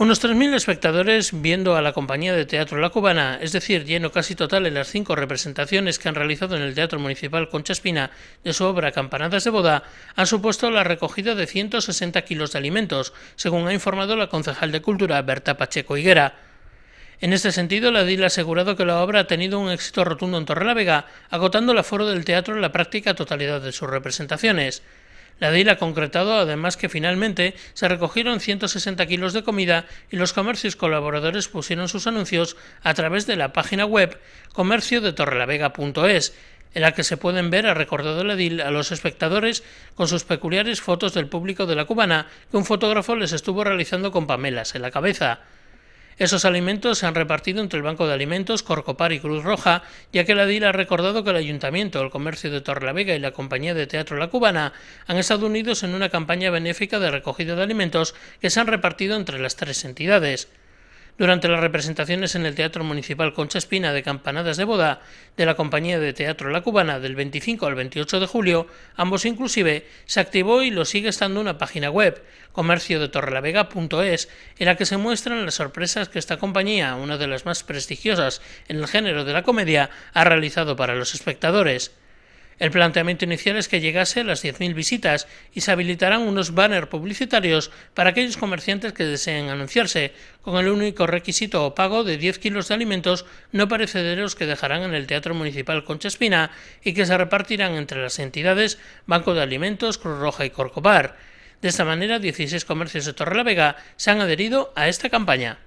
Unos 3.000 espectadores viendo a la compañía de teatro La Cubana, es decir, lleno casi total en las cinco representaciones que han realizado en el Teatro Municipal Concha Espina de su obra Campanadas de Boda, han supuesto la recogida de 160 kilos de alimentos, según ha informado la concejal de Cultura Berta Pacheco Higuera. En este sentido, la DIL ha asegurado que la obra ha tenido un éxito rotundo en Torrelavega, agotando el aforo del teatro en la práctica totalidad de sus representaciones. La DIL ha concretado además que finalmente se recogieron 160 kilos de comida y los comercios colaboradores pusieron sus anuncios a través de la página web comerciodetorrelavega.es en la que se pueden ver, ha recordado la DIL, a los espectadores con sus peculiares fotos del público de la cubana que un fotógrafo les estuvo realizando con pamelas en la cabeza. Esos alimentos se han repartido entre el Banco de Alimentos, Corcopar y Cruz Roja, ya que la DIL ha recordado que el Ayuntamiento, el Comercio de Torrelavega y la Compañía de Teatro La Cubana han estado unidos en una campaña benéfica de recogida de alimentos que se han repartido entre las tres entidades durante las representaciones en el Teatro Municipal Concha Espina de Campanadas de Boda de la Compañía de Teatro La Cubana del 25 al 28 de julio, ambos inclusive, se activó y lo sigue estando una página web, comerciodetorrelavega.es, en la que se muestran las sorpresas que esta compañía, una de las más prestigiosas en el género de la comedia, ha realizado para los espectadores. El planteamiento inicial es que llegase a las 10.000 visitas y se habilitarán unos banners publicitarios para aquellos comerciantes que deseen anunciarse, con el único requisito o pago de 10 kilos de alimentos no parecederos que dejarán en el Teatro Municipal Conchespina y que se repartirán entre las entidades Banco de Alimentos, Cruz Roja y Corcovar. De esta manera, 16 comercios de Torrelavega se han adherido a esta campaña.